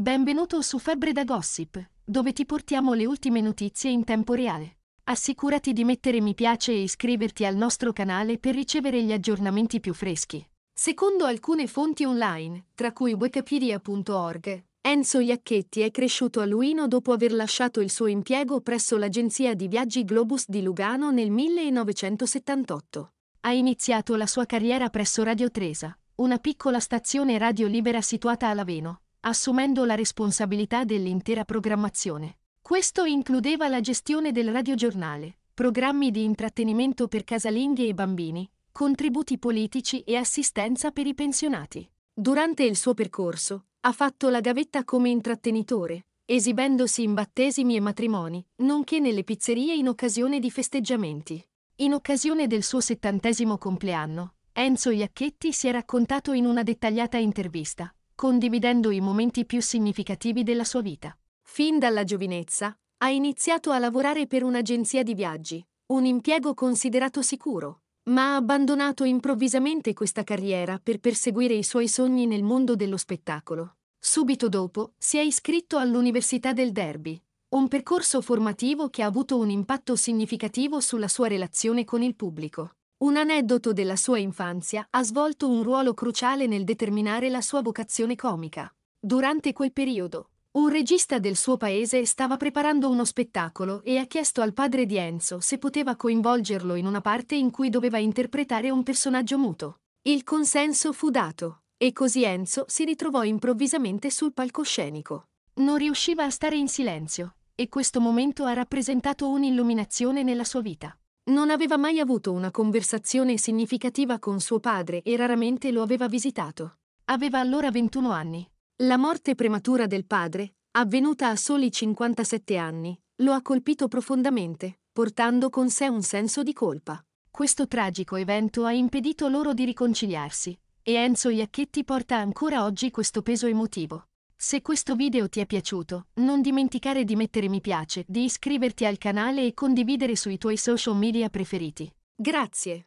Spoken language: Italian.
Benvenuto su Febbre da Gossip, dove ti portiamo le ultime notizie in tempo reale. Assicurati di mettere mi piace e iscriverti al nostro canale per ricevere gli aggiornamenti più freschi. Secondo alcune fonti online, tra cui wikipedia.org, Enzo Iacchetti è cresciuto a Luino dopo aver lasciato il suo impiego presso l'agenzia di viaggi Globus di Lugano nel 1978. Ha iniziato la sua carriera presso Radio Tresa, una piccola stazione radio libera situata a Laveno, assumendo la responsabilità dell'intera programmazione. Questo includeva la gestione del radiogiornale, programmi di intrattenimento per casalinghe e bambini, contributi politici e assistenza per i pensionati. Durante il suo percorso, ha fatto la gavetta come intrattenitore, esibendosi in battesimi e matrimoni, nonché nelle pizzerie in occasione di festeggiamenti. In occasione del suo settantesimo compleanno, Enzo Iacchetti si è raccontato in una dettagliata intervista condividendo i momenti più significativi della sua vita. Fin dalla giovinezza, ha iniziato a lavorare per un'agenzia di viaggi, un impiego considerato sicuro, ma ha abbandonato improvvisamente questa carriera per perseguire i suoi sogni nel mondo dello spettacolo. Subito dopo si è iscritto all'Università del Derby, un percorso formativo che ha avuto un impatto significativo sulla sua relazione con il pubblico. Un aneddoto della sua infanzia ha svolto un ruolo cruciale nel determinare la sua vocazione comica. Durante quel periodo, un regista del suo paese stava preparando uno spettacolo e ha chiesto al padre di Enzo se poteva coinvolgerlo in una parte in cui doveva interpretare un personaggio muto. Il consenso fu dato, e così Enzo si ritrovò improvvisamente sul palcoscenico. Non riusciva a stare in silenzio, e questo momento ha rappresentato un'illuminazione nella sua vita. Non aveva mai avuto una conversazione significativa con suo padre e raramente lo aveva visitato. Aveva allora 21 anni. La morte prematura del padre, avvenuta a soli 57 anni, lo ha colpito profondamente, portando con sé un senso di colpa. Questo tragico evento ha impedito loro di riconciliarsi, e Enzo Iacchetti porta ancora oggi questo peso emotivo. Se questo video ti è piaciuto, non dimenticare di mettere mi piace, di iscriverti al canale e condividere sui tuoi social media preferiti. Grazie.